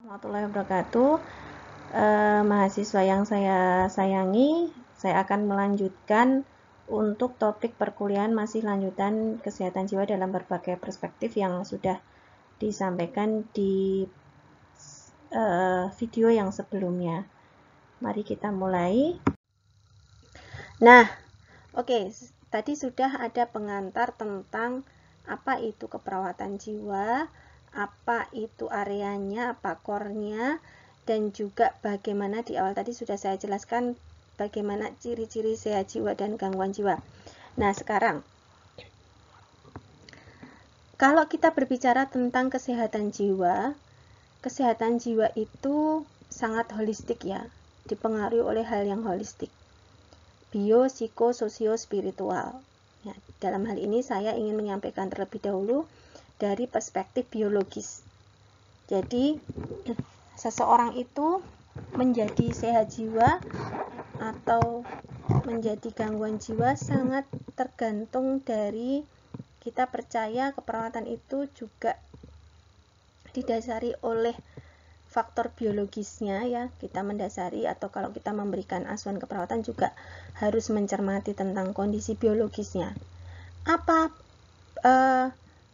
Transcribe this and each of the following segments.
warahmatullahi wabarakatuh. Eh, mahasiswa yang saya sayangi, saya akan melanjutkan untuk topik perkuliahan masih lanjutan kesehatan jiwa dalam berbagai perspektif yang sudah disampaikan di eh, video yang sebelumnya. Mari kita mulai. Nah, oke, okay, tadi sudah ada pengantar tentang apa itu keperawatan jiwa, apa itu areanya, apa kornya dan juga bagaimana di awal tadi sudah saya jelaskan bagaimana ciri-ciri sehat jiwa dan gangguan jiwa. Nah, sekarang kalau kita berbicara tentang kesehatan jiwa, kesehatan jiwa itu sangat holistik ya, dipengaruhi oleh hal yang holistik. Bio, psiko, sosio, spiritual. Ya, dalam hal ini saya ingin menyampaikan terlebih dahulu dari perspektif biologis. Jadi, seseorang itu menjadi sehat jiwa atau menjadi gangguan jiwa sangat tergantung dari kita percaya keperawatan itu juga didasari oleh faktor biologisnya ya kita mendasari atau kalau kita memberikan asuhan keperawatan juga harus mencermati tentang kondisi biologisnya apa eh,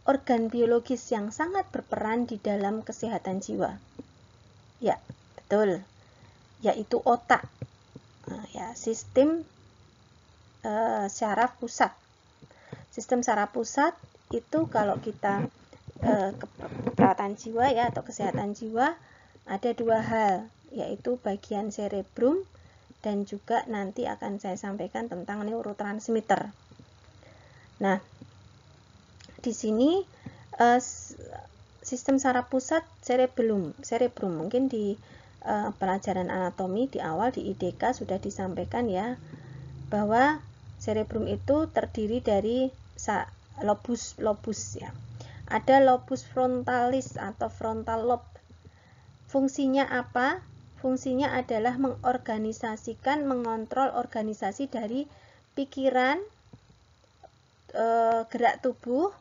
organ biologis yang sangat berperan di dalam kesehatan jiwa. Ya, betul. Yaitu otak. Nah, ya, sistem eh, saraf pusat. Sistem saraf pusat itu kalau kita eh, keperawatan jiwa ya atau kesehatan jiwa ada dua hal, yaitu bagian cerebrum dan juga nanti akan saya sampaikan tentang neurotransmitter. Nah, di sini uh, sistem saraf pusat cerebellum, cerebrum mungkin di uh, pelajaran anatomi di awal di IDK sudah disampaikan ya bahwa cerebrum itu terdiri dari lobus lobus ya. Ada lobus frontalis atau frontal lobe. Fungsinya apa? Fungsinya adalah mengorganisasikan, mengontrol organisasi dari pikiran, eh, gerak tubuh,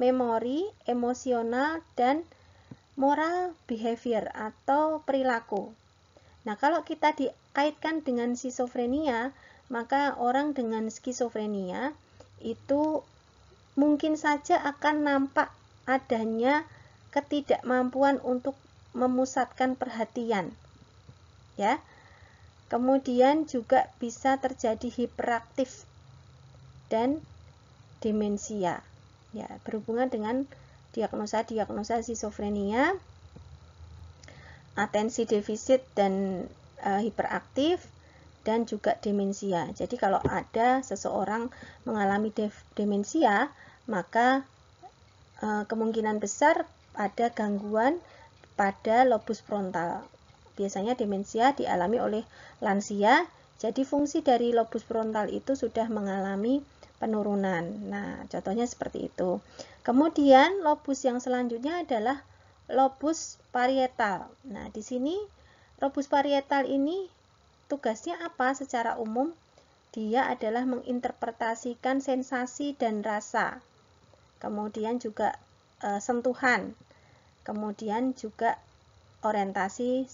memori, emosional, dan moral behavior atau perilaku. Nah, kalau kita dikaitkan dengan skizofrenia, maka orang dengan skizofrenia itu mungkin saja akan nampak adanya ketidakmampuan untuk memusatkan perhatian. Ya. Kemudian juga bisa terjadi hiperaktif dan demensia ya berhubungan dengan diagnosa-diagnosa skizofrenia atensi defisit dan e, hiperaktif dan juga demensia. Jadi kalau ada seseorang mengalami demensia, maka e, kemungkinan besar ada gangguan pada lobus frontal. Biasanya demensia dialami oleh lansia. Jadi fungsi dari lobus frontal itu sudah mengalami penurunan. Nah, contohnya seperti itu. Kemudian lobus yang selanjutnya adalah lobus parietal. Nah, di sini lobus parietal ini tugasnya apa secara umum? Dia adalah menginterpretasikan sensasi dan rasa. Kemudian juga e, sentuhan. Kemudian juga orientasi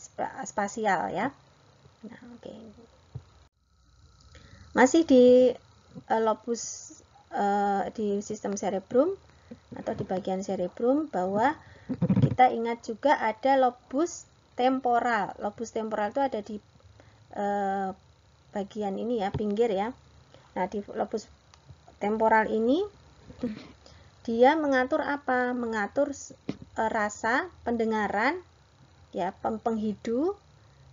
spasial ya. Nah, oke. Okay. Masih di uh, eh, lobus uh, eh, di sistem cerebrum atau di bagian cerebrum bahwa kita ingat juga ada lobus temporal. Lobus temporal itu ada di uh, bagian ini ya, pinggir ya. Nah, di lobus temporal ini dia mengatur apa? Mengatur uh, rasa, pendengaran, ya, penghidu,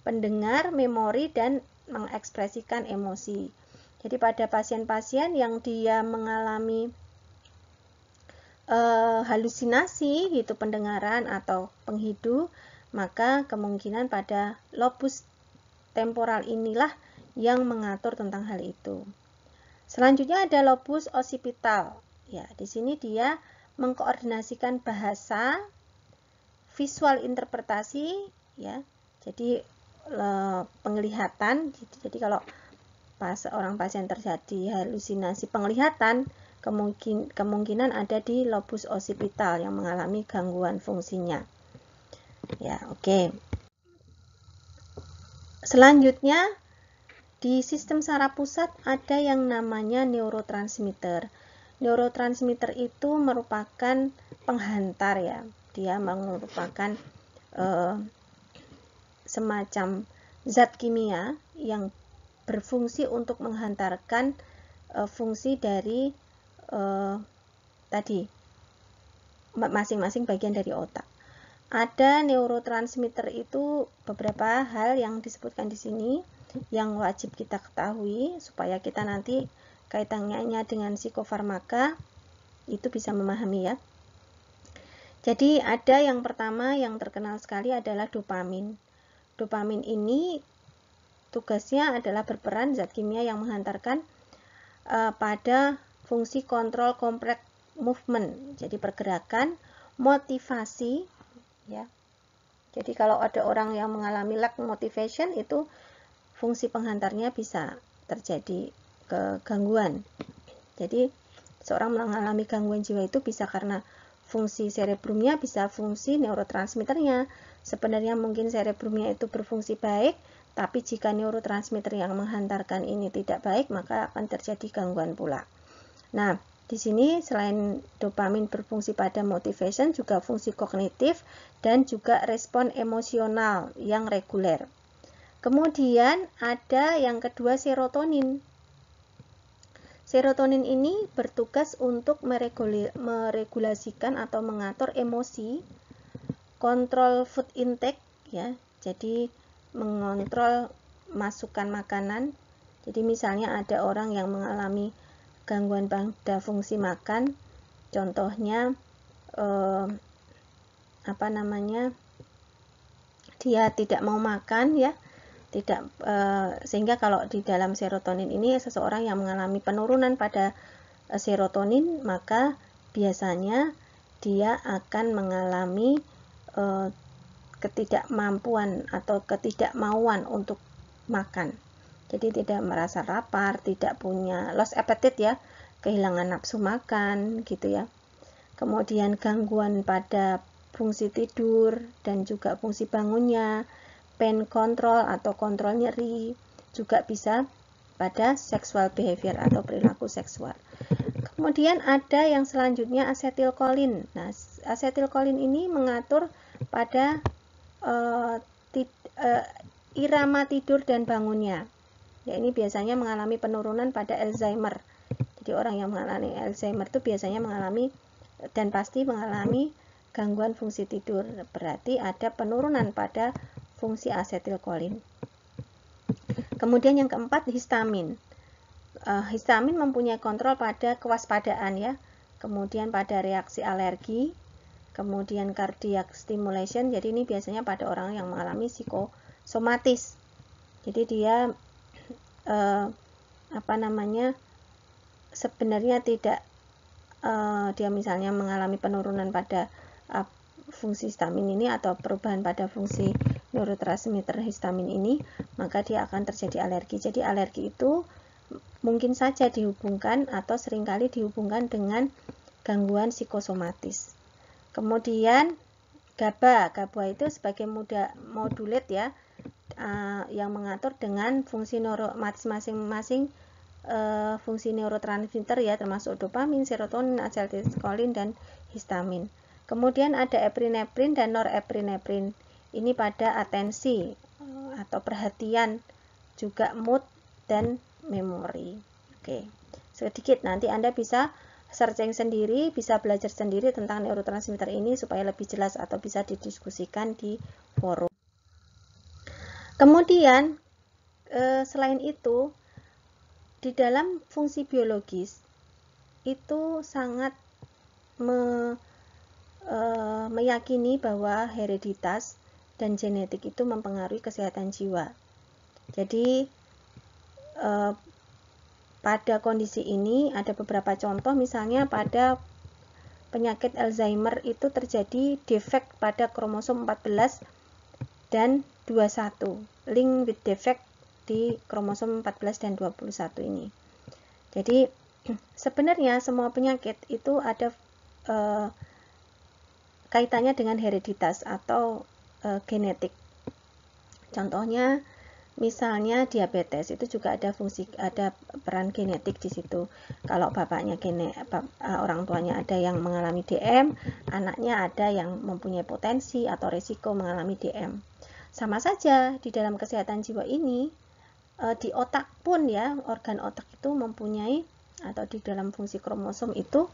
pendengar, memori dan mengekspresikan emosi. Jadi pada pasien-pasien yang dia mengalami uh, halusinasi gitu pendengaran atau penghidu, maka kemungkinan pada lobus temporal inilah yang mengatur tentang hal itu. Selanjutnya ada lobus occipital. Ya, di sini dia mengkoordinasikan bahasa, visual interpretasi, ya. Jadi eh, penglihatan. Gitu. Jadi kalau pas seorang pasien terjadi halusinasi penglihatan, kemungkin, kemungkinan ada di lobus occipital yang mengalami gangguan fungsinya. Ya, oke. Okay. Selanjutnya, di sistem saraf pusat ada yang namanya neurotransmitter. Neurotransmitter itu merupakan penghantar ya. Dia merupakan eh, semacam zat kimia yang berfungsi untuk menghantarkan e, fungsi dari e, tadi masing-masing bagian dari otak. Ada neurotransmitter itu beberapa hal yang disebutkan di sini yang wajib kita ketahui supaya kita nanti kaitannya dengan psikofarmaka itu bisa memahami ya. Jadi ada yang pertama yang terkenal sekali adalah dopamin. Dopamin ini Tugasnya adalah berperan zat kimia yang menghantarkan uh, pada fungsi kontrol kompleks movement. Jadi pergerakan, motivasi ya. Jadi kalau ada orang yang mengalami lack motivation itu fungsi penghantarnya bisa terjadi kegangguan. Jadi seorang mengalami gangguan jiwa itu bisa karena fungsi serebrumnya bisa fungsi neurotransmitternya. Sebenarnya mungkin serebrumnya itu berfungsi baik, tapi jika neurotransmitter yang menghantarkan ini tidak baik, maka akan terjadi gangguan pula. Nah, di sini selain dopamin berfungsi pada motivation, juga fungsi kognitif dan juga respon emosional yang reguler. Kemudian ada yang kedua serotonin. Serotonin ini bertugas untuk meregulasikan atau mengatur emosi, kontrol food intake ya. Jadi mengontrol masukan makanan. Jadi misalnya ada orang yang mengalami gangguan pada fungsi makan, contohnya eh, apa namanya dia tidak mau makan ya, tidak eh, sehingga kalau di dalam serotonin ini seseorang yang mengalami penurunan pada eh, serotonin maka biasanya dia akan mengalami eh, ketidakmampuan atau ketidakmauan untuk makan. Jadi tidak merasa lapar, tidak punya loss appetite ya, kehilangan nafsu makan gitu ya. Kemudian gangguan pada fungsi tidur dan juga fungsi bangunnya, pain control atau kontrol nyeri, juga bisa pada sexual behavior atau perilaku seksual. Kemudian ada yang selanjutnya asetilkolin. Nah, asetilkolin ini mengatur pada uh, uh, irama tidur dan bangunnya. Ya, ini biasanya mengalami penurunan pada Alzheimer. Jadi orang yang mengalami Alzheimer itu biasanya mengalami dan pasti mengalami gangguan fungsi tidur. Berarti ada penurunan pada fungsi asetilkolin. Kemudian yang keempat histamin. Uh, histamin mempunyai kontrol pada kewaspadaan ya, kemudian pada reaksi alergi, kemudian cardiac stimulation jadi ini biasanya pada orang yang mengalami psikosomatis jadi dia eh, apa namanya sebenarnya tidak eh, dia misalnya mengalami penurunan pada eh, fungsi histamin ini atau perubahan pada fungsi neurotransmitter histamin ini maka dia akan terjadi alergi jadi alergi itu mungkin saja dihubungkan atau seringkali dihubungkan dengan gangguan psikosomatis Kemudian GABA, GABA itu sebagai muda, modulate ya, uh, yang mengatur dengan fungsi neuro masing-masing uh, fungsi neurotransmitter ya, termasuk dopamin, serotonin, acetylcholine dan histamin. Kemudian ada epinefrin dan norepinefrin. Ini pada atensi uh, atau perhatian, juga mood dan memori. Oke, sedikit nanti Anda bisa searching sendiri, bisa belajar sendiri tentang neurotransmitter ini supaya lebih jelas atau bisa didiskusikan di forum. Kemudian, eh, selain itu, di dalam fungsi biologis itu sangat me, e, meyakini bahwa hereditas dan genetik itu mempengaruhi kesehatan jiwa. Jadi, e, pada kondisi ini ada beberapa contoh misalnya pada penyakit Alzheimer itu terjadi defek pada kromosom 14 dan 21, link with defect di kromosom 14 dan 21 ini. Jadi sebenarnya semua penyakit itu ada eh, kaitannya dengan hereditas atau eh, genetik. Contohnya Misalnya diabetes itu juga ada fungsi ada peran genetik di situ. Kalau bapaknya gene eh, orang tuanya ada yang mengalami DM, anaknya ada yang mempunyai potensi atau risiko mengalami DM. Sama saja di dalam kesehatan jiwa ini eh, di otak pun ya, organ otak itu mempunyai atau di dalam fungsi kromosom itu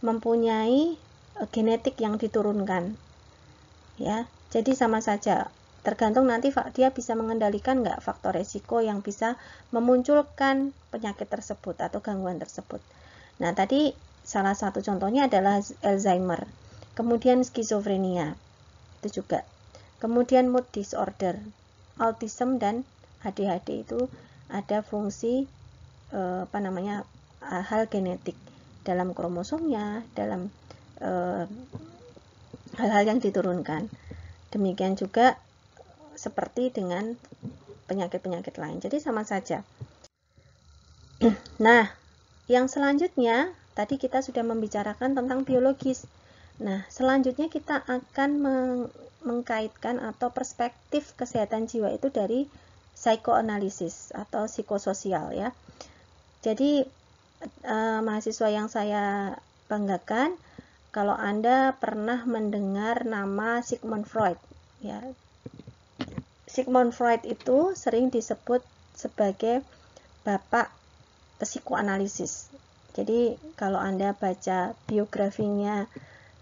mempunyai eh, genetik yang diturunkan. Ya, jadi sama saja Tergantung nanti dia bisa mengendalikan nggak faktor resiko yang bisa memunculkan penyakit tersebut atau gangguan tersebut. Nah, tadi salah satu contohnya adalah Alzheimer. Kemudian skizofrenia, itu juga. Kemudian mood disorder, autism dan ADHD itu ada fungsi eh, apa namanya eh, hal genetik dalam kromosomnya, dalam eh, hal-hal yang diturunkan. Demikian juga seperti dengan penyakit-penyakit lain. Jadi sama saja. Nah, yang selanjutnya tadi kita sudah membicarakan tentang biologis. Nah, selanjutnya kita akan meng mengkaitkan atau perspektif kesehatan jiwa itu dari psikoanalisis atau psikososial ya. Jadi eh, mahasiswa yang saya banggakan kalau Anda pernah mendengar nama Sigmund Freud ya Sigmund Freud itu sering disebut sebagai bapak psikoanalisis. Jadi kalau Anda baca biografinya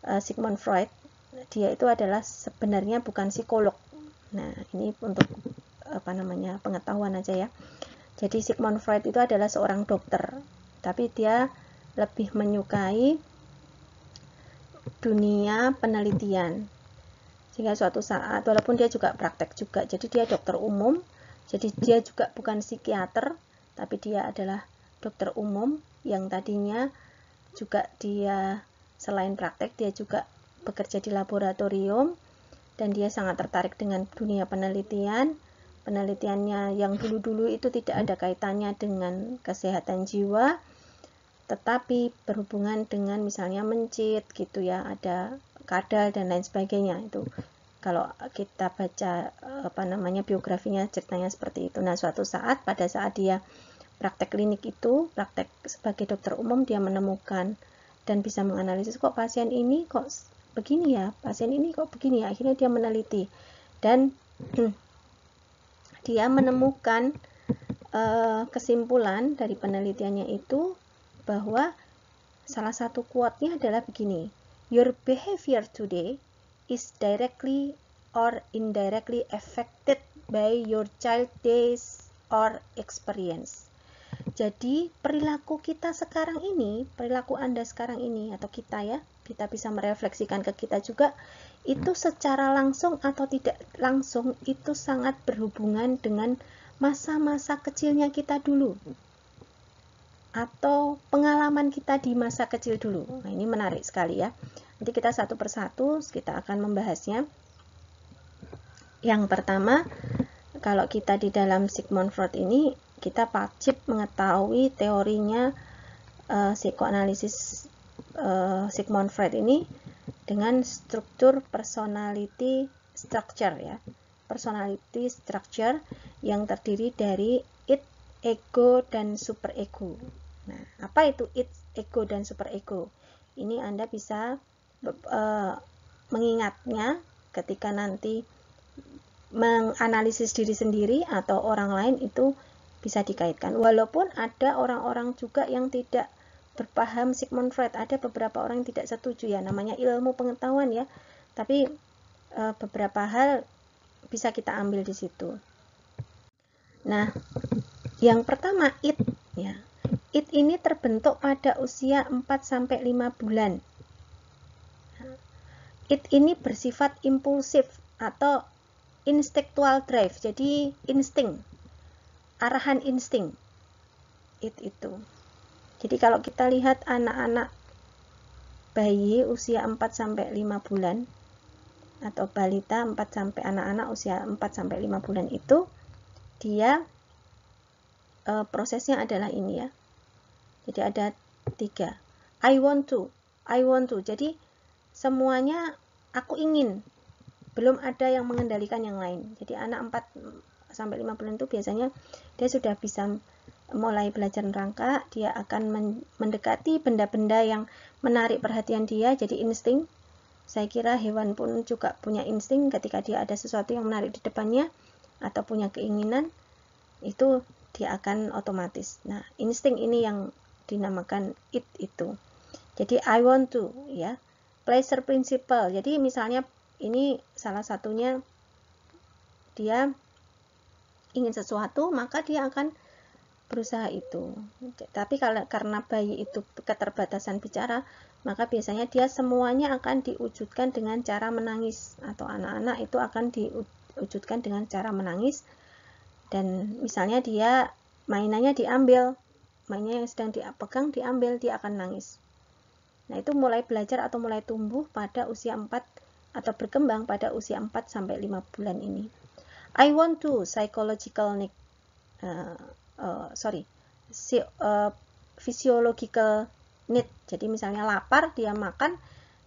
eh, Sigmund Freud, dia itu adalah sebenarnya bukan psikolog. Nah, ini untuk apa namanya? pengetahuan aja ya. Jadi Sigmund Freud itu adalah seorang dokter, tapi dia lebih menyukai dunia penelitian sehingga suatu saat walaupun dia juga praktek juga jadi dia dokter umum jadi dia juga bukan psikiater tapi dia adalah dokter umum yang tadinya juga dia selain praktek dia juga bekerja di laboratorium dan dia sangat tertarik dengan dunia penelitian penelitiannya yang dulu-dulu itu tidak ada kaitannya dengan kesehatan jiwa tetapi berhubungan dengan misalnya mencit gitu ya ada kadal dan lain sebagainya itu kalau kita baca apa namanya biografinya ceritanya seperti itu nah suatu saat pada saat dia praktek klinik itu praktek sebagai dokter umum dia menemukan dan bisa menganalisis kok pasien ini kok begini ya pasien ini kok begini ya akhirnya dia meneliti dan dia menemukan uh, kesimpulan dari penelitiannya itu bahwa salah satu kuatnya adalah begini Your behavior today is directly or indirectly affected by your child days or experience. Jadi, perilaku kita sekarang ini, perilaku Anda sekarang ini atau kita ya, kita bisa merefleksikan ke kita juga, itu secara langsung atau tidak langsung itu sangat berhubungan dengan masa-masa kecilnya kita dulu atau pengalaman kita di masa kecil dulu. Nah, ini menarik sekali ya. Nanti kita satu persatu kita akan membahasnya. Yang pertama, kalau kita di dalam Sigmund Freud ini kita wajib mengetahui teorinya uh, psikoanalisis uh, Sigmund Freud ini dengan struktur personality structure ya. Personality structure yang terdiri dari id, ego dan super ego. Apa itu it, ego dan super superego? Ini Anda bisa uh, mengingatnya ketika nanti menganalisis diri sendiri atau orang lain itu bisa dikaitkan. Walaupun ada orang-orang juga yang tidak berpaham Sigmund Freud, ada beberapa orang yang tidak setuju ya, namanya ilmu pengetahuan ya. Tapi e, beberapa hal bisa kita ambil di situ. Nah, yang pertama it ya. It ini terbentuk pada usia 4-5 bulan. It ini bersifat impulsif atau instinctual drive, jadi insting, arahan insting. It itu. Jadi kalau kita lihat anak-anak bayi usia 4 5 bulan atau balita 4 sampai anak-anak usia 4 sampai 5 bulan itu dia e, prosesnya adalah ini ya. Jadi ada tiga. I want to, I want to. Jadi semuanya aku ingin. Belum ada yang mengendalikan yang lain. Jadi anak 4 sampai 5 bulan itu biasanya dia sudah bisa mulai belajar rangka dia akan mendekati benda-benda yang menarik perhatian dia, jadi insting. Saya kira hewan pun juga punya insting ketika dia ada sesuatu yang menarik di depannya atau punya keinginan, itu dia akan otomatis. Nah, insting ini yang dinamakan it itu. Jadi I want to ya. Pleasure principle. Jadi misalnya ini salah satunya dia ingin sesuatu maka dia akan berusaha itu. Tapi kalau karena bayi itu keterbatasan bicara, maka biasanya dia semuanya akan diwujudkan dengan cara menangis atau anak-anak itu akan diwujudkan dengan cara menangis dan misalnya dia mainannya diambil mainnya yang sedang dipegang diambil dia akan nangis nah itu mulai belajar atau mulai tumbuh pada usia 4 atau berkembang pada usia 4 sampai 5 bulan ini I want to psychological uh, uh, sorry si, uh, physiological need jadi misalnya lapar dia makan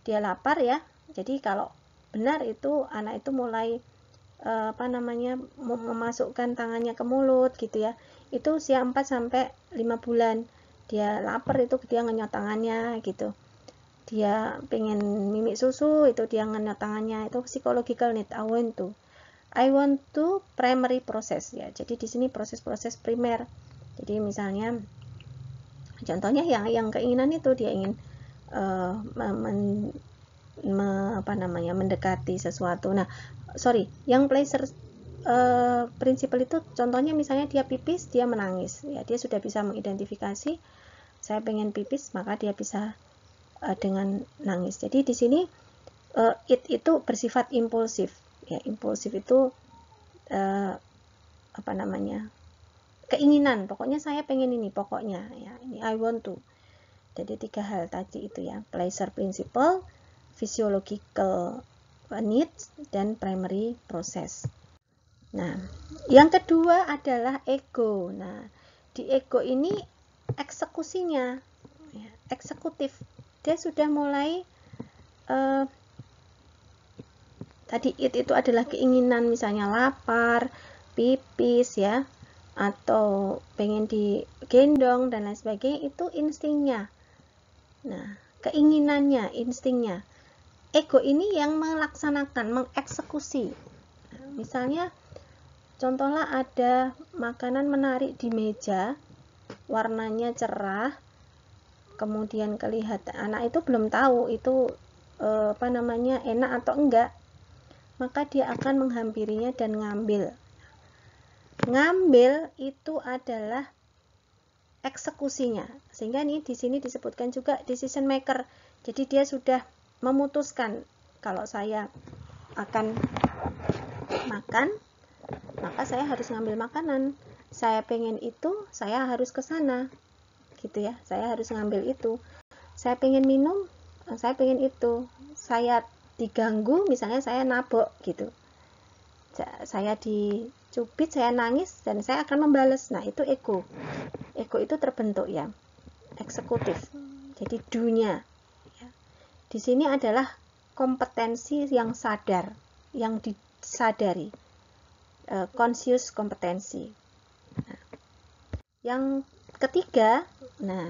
dia lapar ya jadi kalau benar itu anak itu mulai apa namanya memasukkan tangannya ke mulut gitu ya itu usia 4 sampai 5 bulan dia lapar itu dia ngenyot tangannya gitu dia pengen mimik susu itu dia ngenyot tangannya itu psychological need I want to I want to primary process ya jadi di sini proses-proses primer jadi misalnya contohnya yang yang keinginan itu dia ingin uh, men, me, apa namanya mendekati sesuatu nah sorry yang pleasure e, prinsipal itu contohnya misalnya dia pipis dia menangis ya dia sudah bisa mengidentifikasi saya pengen pipis maka dia bisa e, dengan nangis jadi di sini e, it itu bersifat impulsif ya impulsif itu e, apa namanya keinginan pokoknya saya pengen ini pokoknya ya ini I want to jadi tiga hal tadi itu ya pleasure principle physiological needs dan primary process Nah, yang kedua adalah ego. Nah, di ego ini eksekusinya, ya, eksekutif. Dia sudah mulai eh, tadi it itu adalah keinginan, misalnya lapar, pipis, ya, atau pengen digendong dan lain sebagainya itu instingnya. Nah, keinginannya, instingnya. Ego ini yang melaksanakan, mengeksekusi. misalnya Contohlah ada makanan menarik di meja, warnanya cerah, kemudian kelihatan anak itu belum tahu itu eh, apa namanya enak atau enggak, maka dia akan menghampirinya dan ngambil. Ngambil itu adalah eksekusinya. Sehingga nih di sini disebutkan juga decision maker. Jadi dia sudah memutuskan kalau saya akan makan maka saya harus ngambil makanan saya pengen itu saya harus ke sana gitu ya saya harus ngambil itu saya pengen minum saya pengen itu saya diganggu misalnya saya nabok gitu saya dicubit saya nangis dan saya akan membalas nah itu ego ego itu terbentuk ya eksekutif jadi dunia ya. di sini adalah kompetensi yang sadar yang disadari Eh, conscious kompetensi. Nah. yang ketiga, nah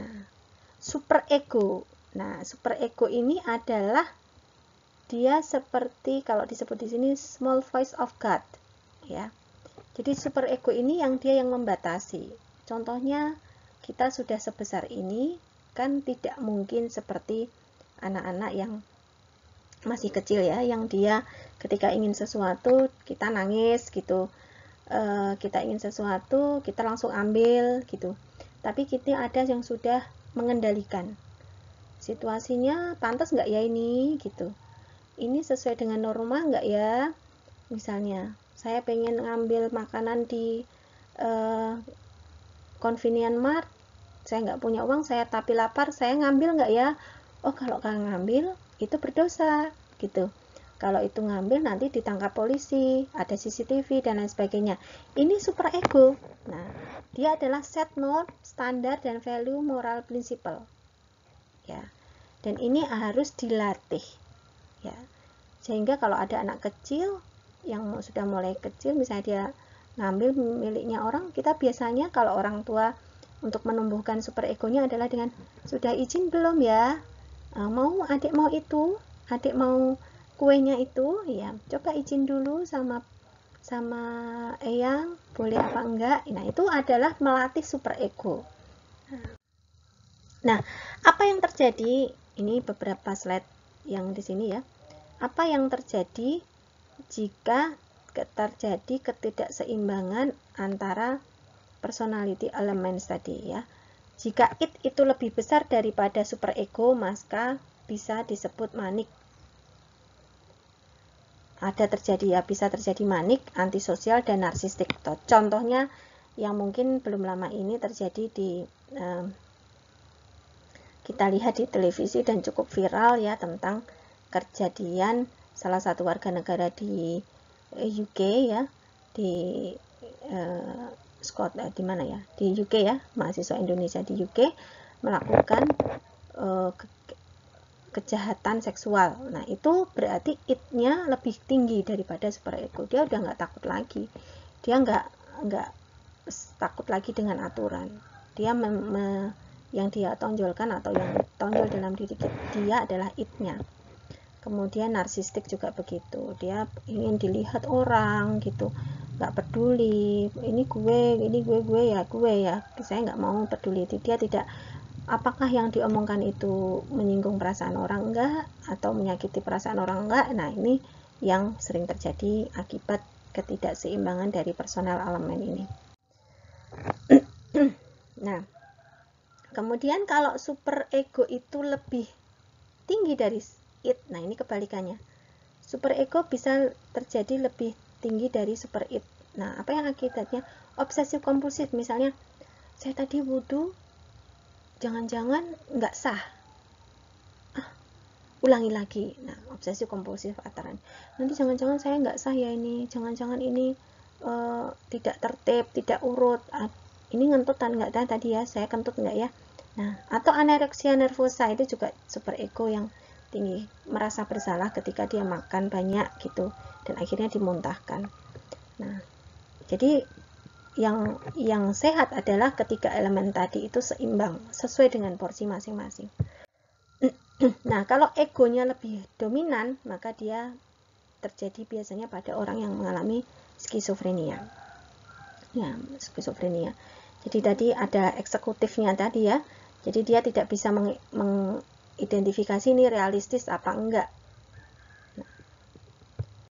super ego. Nah, super ego ini adalah dia seperti kalau disebut di sini small voice of God, ya. Jadi super ego ini yang dia yang membatasi. Contohnya kita sudah sebesar ini kan tidak mungkin seperti anak-anak yang masih kecil ya yang dia ketika ingin sesuatu kita nangis gitu e, kita ingin sesuatu kita langsung ambil gitu tapi kita ada yang sudah mengendalikan situasinya pantas nggak ya ini gitu ini sesuai dengan norma nggak ya misalnya saya pengen ngambil makanan di e, eh, convenient mart saya nggak punya uang saya tapi lapar saya ngambil nggak ya oh kalau kalian ngambil itu berdosa gitu kalau itu ngambil nanti ditangkap polisi, ada CCTV dan lain sebagainya. Ini super ego. Nah, dia adalah set norm standar dan value moral principle. Ya. Dan ini harus dilatih. Ya. Sehingga kalau ada anak kecil yang sudah mulai kecil misalnya dia ngambil miliknya orang, kita biasanya kalau orang tua untuk menumbuhkan super egonya adalah dengan sudah izin belum ya Ah, mau adik mau itu adik mau kuenya itu ya coba izin dulu sama sama eyang boleh apa enggak nah itu adalah melatih super ego nah apa yang terjadi ini beberapa slide yang di sini ya apa yang terjadi jika terjadi ketidakseimbangan antara personality elements tadi ya jika it itu lebih besar daripada superego, maka bisa disebut manik. Ada terjadi ya, bisa terjadi manik, antisosial, dan narsistik. Contohnya yang mungkin belum lama ini terjadi di kita lihat di televisi dan cukup viral ya tentang kejadian salah satu warga negara di eh, UK ya di eh, Scott eh, di mana ya di UK ya mahasiswa Indonesia di UK melakukan eh, ke kejahatan seksual. Nah itu berarti itnya lebih tinggi daripada super ego. Dia udah nggak takut lagi. Dia nggak nggak takut lagi dengan aturan. Dia me, me, yang dia tonjolkan atau yang tonjol dalam diri dia adalah itnya kemudian narsistik juga begitu dia ingin dilihat orang gitu nggak peduli ini gue ini gue gue ya gue ya saya nggak mau peduli dia tidak apakah yang diomongkan itu menyinggung perasaan orang enggak atau menyakiti perasaan orang enggak nah ini yang sering terjadi akibat ketidakseimbangan dari personal elemen ini nah kemudian kalau super ego itu lebih tinggi dari it nah ini kebalikannya super ego bisa terjadi lebih tinggi dari super it. Nah, apa yang akibatnya? Obsesif kompulsif misalnya, saya tadi wudhu, jangan-jangan nggak sah. Ah, ulangi lagi. Nah, obsesif kompulsif ataran. Nanti jangan-jangan saya nggak sah ya ini, jangan-jangan ini uh, tidak tertib, tidak urut. Ah, ini ngentutan nggak ada nah, tadi ya, saya kentut nggak ya? Nah, atau anoreksia nervosa itu juga super ego yang tinggi, merasa bersalah ketika dia makan banyak gitu dan akhirnya dimuntahkan. Nah, jadi yang yang sehat adalah ketika elemen tadi itu seimbang sesuai dengan porsi masing-masing. Nah, kalau egonya lebih dominan, maka dia terjadi biasanya pada orang yang mengalami skizofrenia. Ya, skizofrenia. Jadi tadi ada eksekutifnya tadi ya. Jadi dia tidak bisa meng, meng, identifikasi ini realistis apa enggak